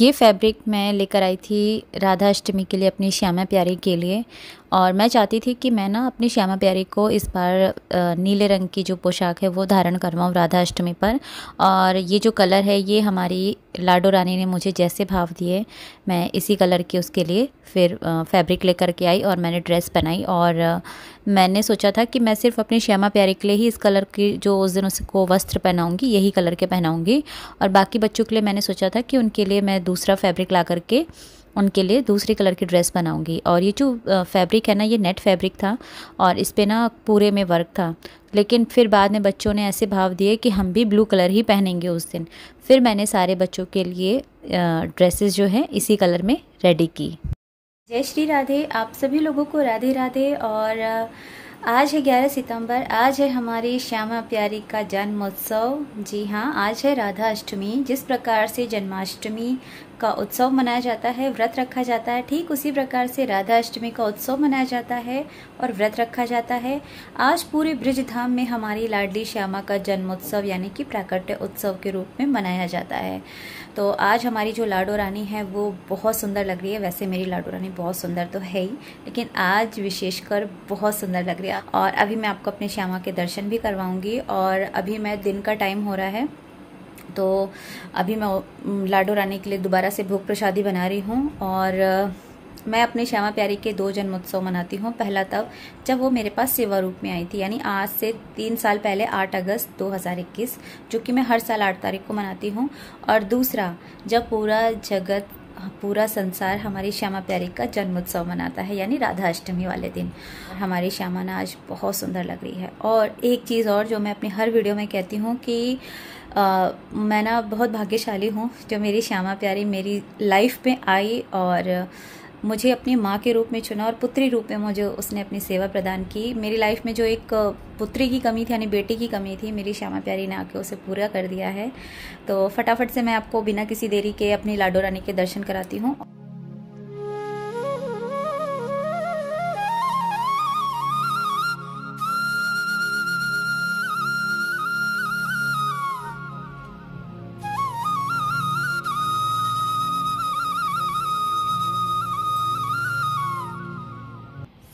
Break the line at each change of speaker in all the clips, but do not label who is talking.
ये फैब्रिक मैं लेकर आई थी राधा अष्टमी के लिए अपनी श्यामा प्यारी के लिए और मैं चाहती थी कि मैं ना अपनी श्यामा प्यारी को इस बार नीले रंग की जो पोशाक है वो धारण करवाऊँ राधा अष्टमी पर और ये जो कलर है ये हमारी लाडो रानी ने मुझे जैसे भाव दिए मैं इसी कलर की उसके लिए फिर फैब्रिक लेकर के आई और मैंने ड्रेस बनाई और मैंने सोचा था कि मैं सिर्फ अपनी श्यामा प्यारी के लिए ही इस कलर की जो उस दिन उसको वस्त्र पहनाऊँगी यही कलर के पहनाऊँगी और बाकी बच्चों के लिए मैंने सोचा था कि उनके लिए मैं दूसरा फैब्रिक ला करके उनके लिए दूसरे कलर की ड्रेस बनाऊंगी और ये जो फैब्रिक है ना ये नेट फैब्रिक था और इस पर ना पूरे में वर्क था लेकिन फिर बाद में बच्चों ने ऐसे भाव दिए कि हम भी ब्लू कलर ही पहनेंगे उस दिन फिर मैंने सारे बच्चों के लिए ड्रेसेस जो है इसी कलर में रेडी की जय श्री राधे आप सभी लोगों को राधे राधे और आज है 11 सितंबर आज है हमारी श्यामा प्यारी का जन्मोत्सव जी हाँ आज है राधा अष्टमी जिस प्रकार से जन्माष्टमी का उत्सव मनाया जाता है व्रत रखा जाता है ठीक उसी प्रकार से राधा अष्टमी का उत्सव मनाया जाता है और व्रत रखा जाता है आज पूरे ब्रिज धाम में हमारी लाडली श्यामा का जन्मोत्सव यानी कि प्राकट्य उत्सव के रूप में मनाया जाता है तो आज हमारी जो लाडो रानी है वो बहुत सुंदर लग रही है वैसे मेरी लाडो रानी बहुत सुंदर तो है ही लेकिन आज विशेषकर बहुत सुंदर लग रही है किया और अभी मैं आपको अपने श्यामा के दर्शन भी करवाऊंगी और अभी मैं दिन का टाइम हो रहा है तो अभी मैं लाडो रानी के लिए दोबारा से भोग प्रसादी बना रही हूँ और मैं अपने श्यामा प्यारी के दो जन्मोत्सव मनाती हूँ पहला तब जब वो मेरे पास सेवा रूप में आई थी यानी आज से तीन साल पहले आठ अगस्त 2021 जो कि मैं हर साल आठ तारीख को मनाती हूँ और दूसरा जब पूरा जगत पूरा संसार हमारी श्यामा प्यारी का जन्मोत्सव मनाता है यानी राधा अष्टमी वाले दिन हमारी श्यामा ना आज बहुत सुंदर लग रही है और एक चीज़ और जो मैं अपनी हर वीडियो में कहती हूँ कि आ, मैं ना बहुत भाग्यशाली हूँ जो मेरी श्यामा प्यारी मेरी लाइफ में आई और मुझे अपनी माँ के रूप में चुना और पुत्री रूप में मुझे उसने अपनी सेवा प्रदान की मेरी लाइफ में जो एक पुत्री की कमी थी यानी बेटी की कमी थी मेरी श्यामा प्यारी ने आके उसे पूरा कर दिया है तो फटाफट से मैं आपको बिना किसी देरी के अपनी लाडो रानी के दर्शन कराती हूँ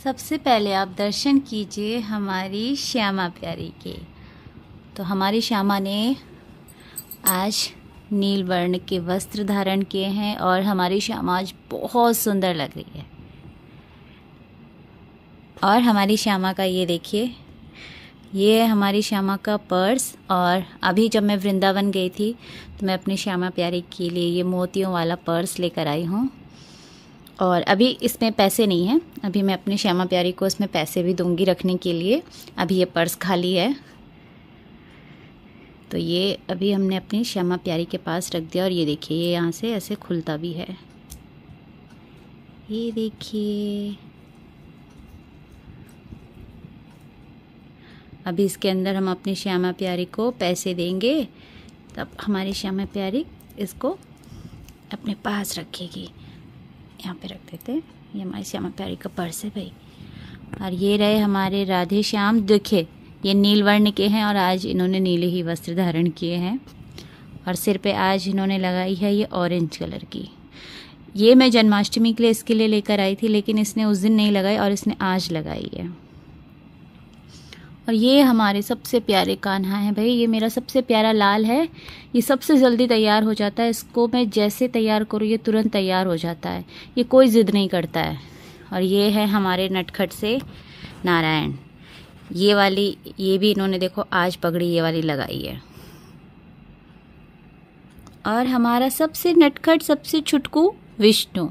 सबसे पहले आप दर्शन कीजिए हमारी श्यामा प्यारी के तो हमारी श्यामा ने आज नील वर्ण के वस्त्र धारण किए हैं और हमारी श्यामा आज बहुत सुंदर लग रही है और हमारी श्यामा का ये देखिए ये है हमारी श्यामा का पर्स और अभी जब मैं वृंदावन गई थी तो मैं अपनी श्यामा प्यारी के लिए ये मोतियों वाला पर्स लेकर आई हूँ और अभी इसमें पैसे नहीं हैं अभी मैं अपनी श्यामा प्यारी को इसमें पैसे भी दूंगी रखने के लिए अभी ये पर्स खाली है तो ये अभी हमने अपनी श्यामा प्यारी के पास रख दिया और ये देखिए ये यहाँ से ऐसे खुलता भी है ये देखिए अभी इसके अंदर हम अपनी श्यामा प्यारी को पैसे देंगे तब हमारी श्यामा प्यारी इसको अपने पास रखेगी यहाँ पे रख देते हैं ये हमारी श्यामा प्यारी का पर्स है भाई और ये रहे हमारे राधे श्याम दुखे ये नील वर्ण के हैं और आज इन्होंने नीले ही वस्त्र धारण किए हैं और सिर पे आज इन्होंने लगाई है ये ऑरेंज कलर की ये मैं जन्माष्टमी के लिए इसके लिए लेकर आई थी लेकिन इसने उस दिन नहीं लगाई और इसने आज लगाई है और ये हमारे सबसे प्यारे कान्हा हैं भाई ये मेरा सबसे प्यारा लाल है ये सबसे जल्दी तैयार हो जाता है इसको मैं जैसे तैयार करूँ ये तुरंत तैयार हो जाता है ये कोई ज़िद नहीं करता है और ये है हमारे नटखट से नारायण ये वाली ये भी इन्होंने देखो आज पगड़ी ये वाली लगाई है और हमारा सबसे नटखट सबसे छुटकू विष्णु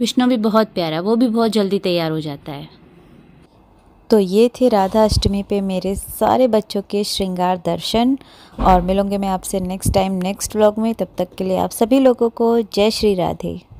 विष्णु भी बहुत प्यारा वो भी बहुत जल्दी तैयार हो जाता है तो ये थे राधा अष्टमी पे मेरे सारे बच्चों के श्रृंगार दर्शन और मिलूंगे मैं आपसे नेक्स्ट टाइम नेक्स्ट व्लॉग में तब तक के लिए आप सभी लोगों को जय श्री राधे